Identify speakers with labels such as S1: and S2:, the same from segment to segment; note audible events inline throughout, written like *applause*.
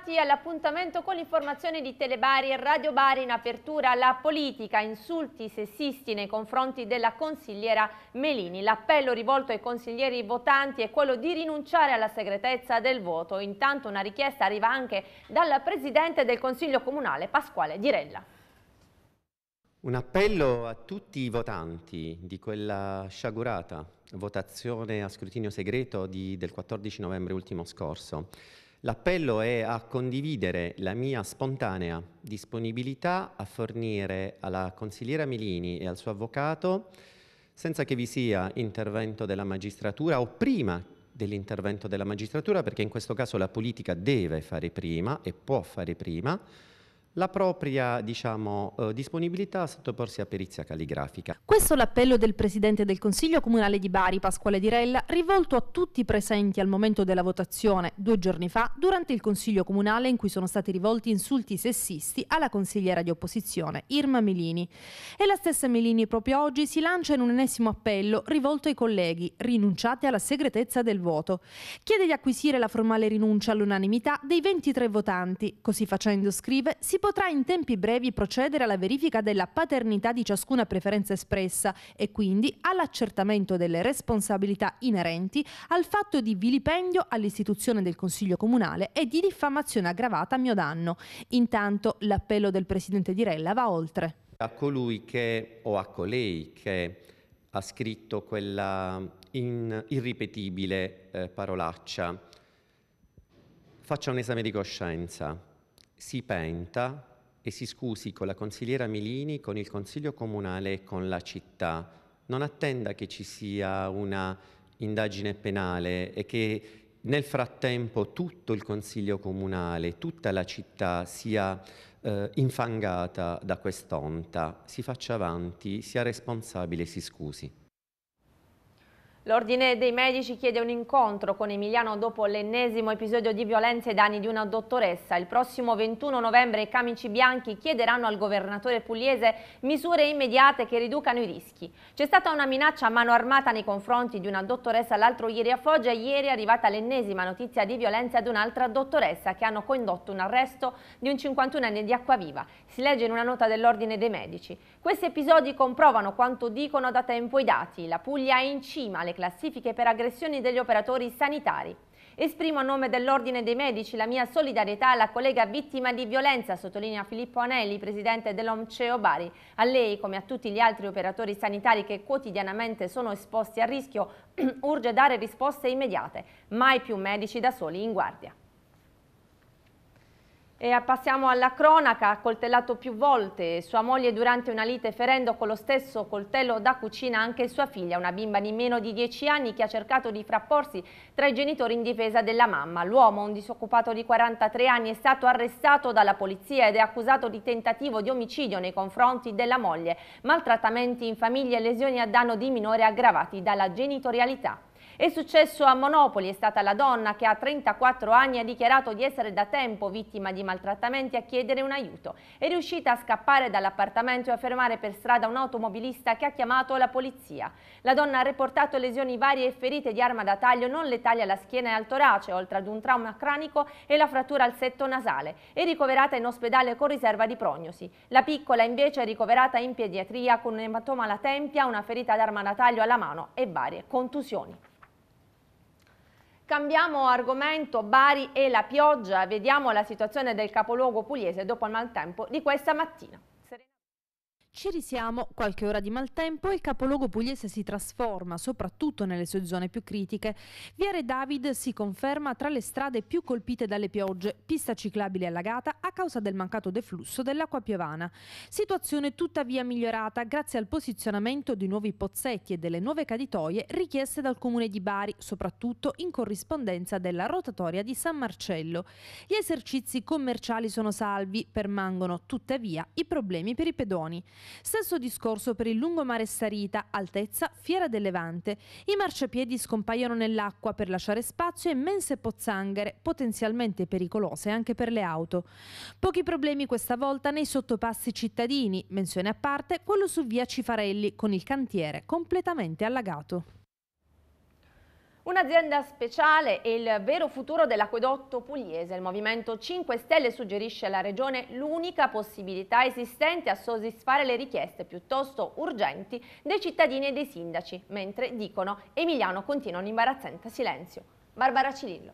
S1: tornati all'appuntamento con l'informazione di Telebari e Radio Bari in apertura alla politica, insulti sessisti nei confronti della consigliera Melini. L'appello rivolto ai consiglieri votanti è quello di rinunciare alla segretezza del voto. Intanto una richiesta arriva anche dal Presidente del Consiglio Comunale, Pasquale Dirella. Un
S2: appello a tutti i votanti di quella sciagurata votazione a scrutinio segreto di, del 14 novembre ultimo scorso. L'appello è a condividere la mia spontanea disponibilità a fornire alla consigliera Melini e al suo avvocato, senza che vi sia intervento della magistratura o prima dell'intervento della magistratura, perché in questo caso la politica deve fare prima e può fare prima, la propria diciamo, eh, disponibilità a sottoporsi a perizia calligrafica.
S3: Questo è l'appello del Presidente del Consiglio Comunale di Bari, Pasquale Dirella, rivolto a tutti i presenti al momento della votazione, due giorni fa, durante il Consiglio Comunale in cui sono stati rivolti insulti sessisti alla consigliera di opposizione, Irma Melini. E la stessa Melini proprio oggi si lancia in un ennesimo appello rivolto ai colleghi, rinunciate alla segretezza del voto. Chiede di acquisire la formale rinuncia all'unanimità dei 23 votanti, così facendo scrive si può potrà in tempi brevi procedere alla verifica della paternità di ciascuna preferenza espressa e quindi all'accertamento delle responsabilità inerenti al fatto di vilipendio all'istituzione del Consiglio Comunale e di diffamazione aggravata a mio danno. Intanto l'appello del Presidente di Rella va oltre.
S2: A colui che, o a colei che ha scritto quella in, irripetibile eh, parolaccia, faccia un esame di coscienza si penta e si scusi con la consigliera Milini, con il Consiglio Comunale e con la città. Non attenda che ci sia una indagine penale e che nel frattempo tutto il Consiglio Comunale, tutta la città sia eh, infangata da quest'onta. Si faccia avanti, sia responsabile e si scusi.
S1: L'Ordine dei Medici chiede un incontro con Emiliano dopo l'ennesimo episodio di violenza ai danni di una dottoressa. Il prossimo 21 novembre i camici bianchi chiederanno al governatore pugliese misure immediate che riducano i rischi. C'è stata una minaccia a mano armata nei confronti di una dottoressa l'altro ieri a Foggia e ieri è arrivata l'ennesima notizia di violenza ad un'altra dottoressa che hanno condotto un arresto di un 51enne di Acquaviva. Si legge in una nota dell'Ordine dei Medici. Questi episodi comprovano quanto dicono da tempo i dati. La Puglia è in cima alle classifiche per aggressioni degli operatori sanitari. Esprimo a nome dell'Ordine dei Medici la mia solidarietà alla collega vittima di violenza, sottolinea Filippo Anelli, presidente dell'OMCEO Bari. A lei, come a tutti gli altri operatori sanitari che quotidianamente sono esposti a rischio, *clears throat* urge dare risposte immediate. Mai più medici da soli in guardia. E passiamo alla cronaca, ha coltellato più volte, sua moglie durante una lite ferendo con lo stesso coltello da cucina anche sua figlia, una bimba di meno di 10 anni che ha cercato di frapporsi tra i genitori in difesa della mamma. L'uomo, un disoccupato di 43 anni, è stato arrestato dalla polizia ed è accusato di tentativo di omicidio nei confronti della moglie, maltrattamenti in famiglia e lesioni a danno di minore aggravati dalla genitorialità. È successo a Monopoli, è stata la donna che a 34 anni ha dichiarato di essere da tempo vittima di maltrattamenti a chiedere un aiuto. È riuscita a scappare dall'appartamento e a fermare per strada un automobilista che ha chiamato la polizia. La donna ha riportato lesioni varie e ferite di arma da taglio non letali alla schiena e al torace, oltre ad un trauma cranico e la frattura al setto nasale. È ricoverata in ospedale con riserva di prognosi. La piccola invece è ricoverata in pediatria con un ematoma alla tempia, una ferita d'arma da taglio alla mano e varie contusioni. Cambiamo argomento, Bari e la pioggia, vediamo la situazione del capoluogo pugliese dopo il maltempo di questa mattina. Ci
S3: risiamo, qualche ora di maltempo, il capoluogo pugliese si trasforma, soprattutto nelle sue zone più critiche. Viare David si conferma tra le strade più colpite dalle piogge, pista ciclabile allagata a causa del mancato deflusso dell'acqua piovana. Situazione tuttavia migliorata grazie al posizionamento di nuovi pozzetti e delle nuove caditoie richieste dal comune di Bari, soprattutto in corrispondenza della rotatoria di San Marcello. Gli esercizi commerciali sono salvi, permangono tuttavia i problemi per i pedoni. Stesso discorso per il lungomare Sarita, altezza Fiera del Levante. I marciapiedi scompaiono nell'acqua per lasciare spazio a immense pozzanghere, potenzialmente pericolose anche per le auto. Pochi problemi questa volta nei sottopassi cittadini, menzione a parte quello su via Cifarelli, con il cantiere completamente allagato.
S1: Un'azienda speciale e il vero futuro dell'acquedotto pugliese. Il Movimento 5 Stelle suggerisce alla Regione l'unica possibilità esistente a soddisfare le richieste piuttosto urgenti dei cittadini e dei sindaci, mentre dicono Emiliano continua un imbarazzante silenzio. Barbara Cirillo.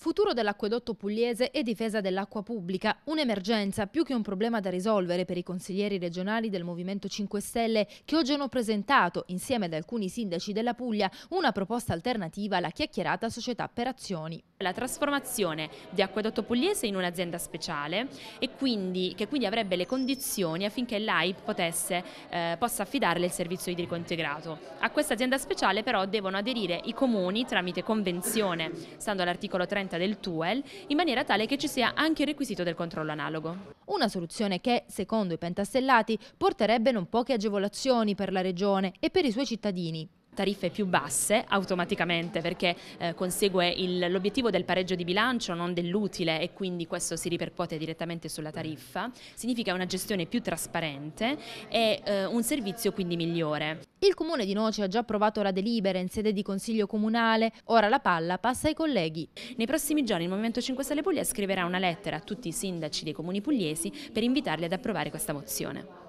S1: Futuro dell'acquedotto pugliese
S3: e difesa dell'acqua pubblica, un'emergenza più che un problema da risolvere per i consiglieri regionali del Movimento 5 Stelle che oggi hanno presentato, insieme ad alcuni sindaci della Puglia, una proposta alternativa alla chiacchierata società per azioni.
S4: La trasformazione di Acquedotto Pugliese in un'azienda speciale e quindi, che quindi avrebbe le condizioni affinché l'AIP potesse, eh, possa affidarle il servizio idrico integrato. A questa azienda speciale però devono aderire i comuni tramite convenzione, stando all'articolo 30 50 del TUEL in maniera tale che ci sia anche il requisito del controllo analogo.
S3: Una soluzione che, secondo i pentastellati, porterebbe non poche
S4: agevolazioni per la Regione e per i suoi cittadini, tariffe più basse automaticamente perché eh, consegue l'obiettivo del pareggio di bilancio, non dell'utile e quindi questo si ripercuote direttamente sulla tariffa, significa una gestione più trasparente e eh, un servizio quindi migliore.
S3: Il comune di Noce ha già approvato la delibera in sede di consiglio comunale,
S4: ora la palla passa ai colleghi. Nei prossimi giorni il Movimento 5 Stelle Puglia scriverà una lettera a tutti i sindaci dei comuni pugliesi per invitarli ad approvare questa mozione.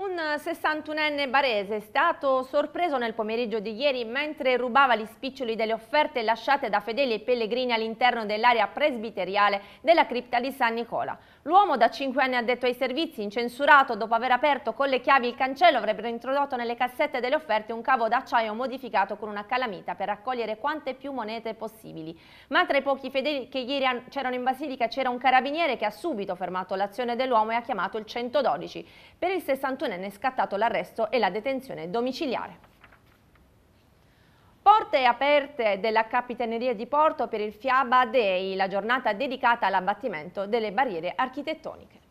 S1: Un 61enne barese è stato sorpreso nel pomeriggio di ieri mentre rubava gli spiccioli delle offerte lasciate da fedeli e pellegrini all'interno dell'area presbiteriale della cripta di San Nicola. L'uomo da 5 anni addetto ai servizi, incensurato dopo aver aperto con le chiavi il cancello, avrebbero introdotto nelle cassette delle offerte un cavo d'acciaio modificato con una calamita per raccogliere quante più monete possibili. Ma tra i pochi fedeli che ieri c'erano in Basilica c'era un carabiniere che ha subito fermato l'azione dell'uomo e ha chiamato il 112. Per il 61 ne è scattato l'arresto e la detenzione domiciliare. Porte aperte della Capitaneria di Porto per il Fiaba Day, la giornata dedicata all'abbattimento delle barriere architettoniche.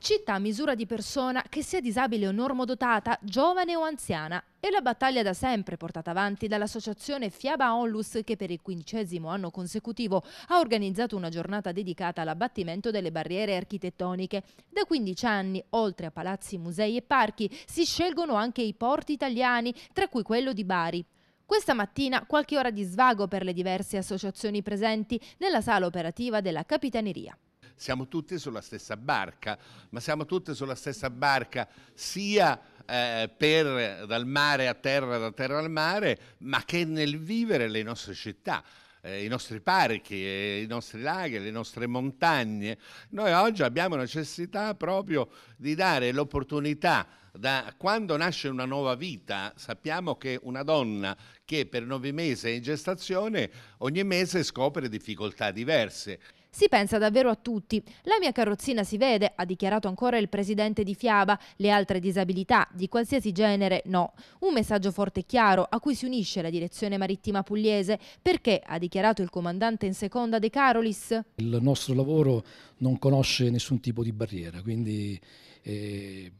S3: Città a misura di persona che sia disabile o normodotata, giovane o anziana. È la battaglia da sempre portata avanti dall'associazione Fiaba Onlus che per il quindicesimo anno consecutivo ha organizzato una giornata dedicata all'abbattimento delle barriere architettoniche. Da 15 anni, oltre a palazzi, musei e parchi, si scelgono anche i porti italiani, tra cui quello di Bari. Questa mattina qualche ora di svago per le diverse associazioni presenti nella sala operativa della Capitaneria
S5: siamo tutti sulla stessa barca, ma siamo tutti sulla stessa barca sia eh, per, dal mare a terra, da terra al mare, ma che nel vivere le nostre città. Eh, i nostri parchi, eh, i nostri laghi, le nostre montagne. Noi oggi abbiamo necessità proprio di dare l'opportunità da quando nasce una nuova vita, sappiamo che una donna che per nove mesi è in gestazione ogni mese scopre difficoltà diverse.
S3: Si pensa davvero a tutti. La mia carrozzina si vede, ha dichiarato ancora il presidente di Fiaba, le altre disabilità, di qualsiasi genere, no. Un messaggio forte e chiaro a cui si unisce la direzione marittima pugliese perché, ha dichiarato il comandante in seconda De Carolis,
S5: il nostro lavoro non conosce nessun tipo di barriera, quindi eh,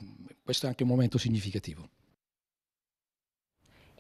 S5: questo è anche un momento significativo.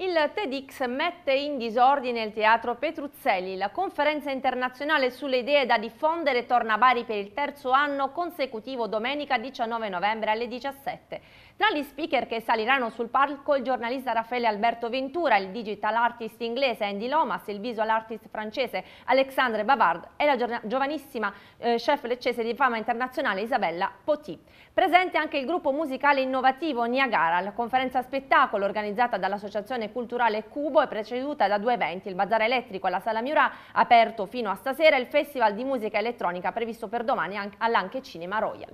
S1: Il TEDx mette in disordine il teatro Petruzzelli. La conferenza internazionale sulle idee da diffondere torna a Bari per il terzo anno consecutivo domenica 19 novembre alle 17. Tra gli speaker che saliranno sul palco il giornalista Raffaele Alberto Ventura, il digital artist inglese Andy Lomas, il visual artist francese Alexandre Bavard e la giovanissima eh, chef leccese di fama internazionale Isabella Poti. Presente anche il gruppo musicale innovativo Niagara, la conferenza spettacolo organizzata dall'Associazione Culturale Cubo e preceduta da due eventi, il bazar elettrico alla Sala Miura, aperto fino a stasera, e il Festival di Musica Elettronica previsto per domani all'Anche Cinema Royal.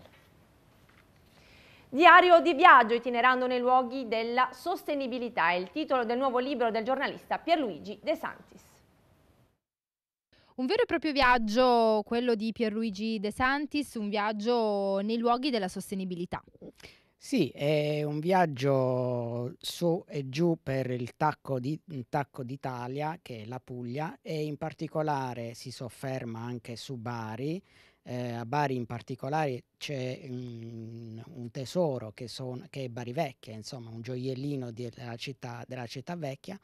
S1: Diario di viaggio itinerando nei luoghi della sostenibilità è il titolo del nuovo libro del giornalista Pierluigi De Santis.
S3: Un vero e proprio viaggio, quello di Pierluigi De Santis, un viaggio nei luoghi della sostenibilità. Sì, è un viaggio su e giù per il tacco, d'Italia, che è la Puglia, e in particolare si sofferma anche su Bari, eh, a Bari in particolare c'è un, mm, un tesoro che, son, che, è Bari Vecchia, insomma un gioiellino della città, della città vecchia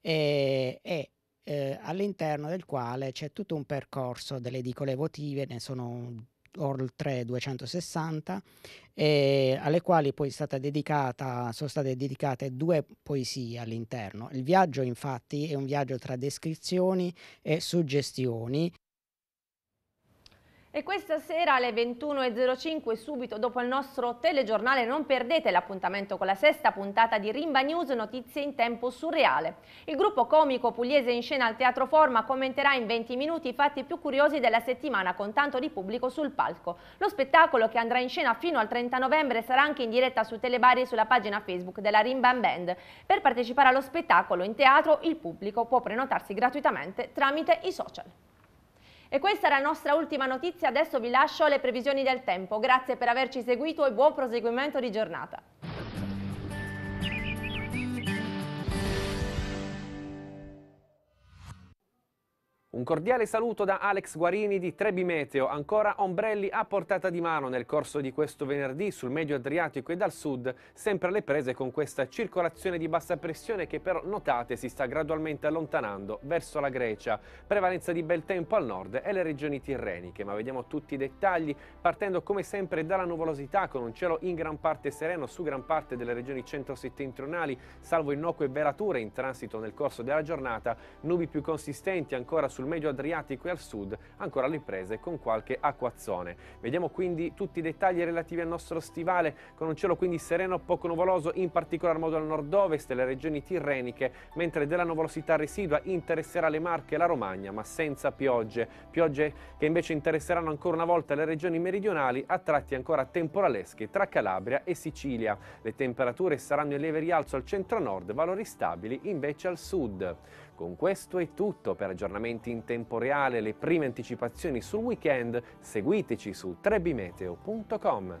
S3: e, e eh, all'interno del quale c'è tutto un percorso delle edicole votive, ne sono oltre 260, eh, alle quali poi dedicata, sono state dedicate due poesie all'interno. Il viaggio infatti è un viaggio tra descrizioni e suggestioni.
S1: E questa sera alle 21.05, subito dopo il nostro telegiornale, non perdete l'appuntamento con la sesta puntata di Rimba News Notizie in tempo surreale. Il gruppo comico pugliese in scena al Teatro Forma commenterà in 20 minuti i fatti più curiosi della settimana con tanto di pubblico sul palco. Lo spettacolo che andrà in scena fino al 30 novembre sarà anche in diretta su Telebari e sulla pagina Facebook della Rimba Band. Per partecipare allo spettacolo in teatro il pubblico può prenotarsi gratuitamente tramite i social. E questa è la nostra ultima notizia, adesso vi lascio le previsioni del tempo. Grazie per averci seguito e buon proseguimento di giornata.
S5: Un cordiale saluto da Alex Guarini di Trebimeteo, ancora ombrelli a portata di mano nel corso di questo venerdì sul medio Adriatico e dal sud, sempre alle prese con questa circolazione di bassa pressione che però notate si sta gradualmente allontanando verso la Grecia, prevalenza di bel tempo al nord e le regioni tirreniche, ma vediamo tutti i dettagli partendo come sempre dalla nuvolosità con un cielo in gran parte sereno su gran parte delle regioni centro-settentrionali, salvo innocue velature in transito nel corso della giornata, nubi più consistenti ancora sul sul medio Adriatico e al sud ancora le prese con qualche acquazzone. Vediamo quindi tutti i dettagli relativi al nostro stivale con un cielo quindi sereno poco nuvoloso in particolar modo al nord-ovest e le regioni tirreniche mentre della nuvolosità residua interesserà le Marche e la Romagna ma senza piogge. Piogge che invece interesseranno ancora una volta le regioni meridionali a tratti ancora temporalesche tra Calabria e Sicilia. Le temperature saranno in lieve rialzo al centro-nord, valori stabili invece al sud. Con questo è tutto, per aggiornamenti in tempo reale e le prime anticipazioni sul weekend seguiteci su trebimeteo.com.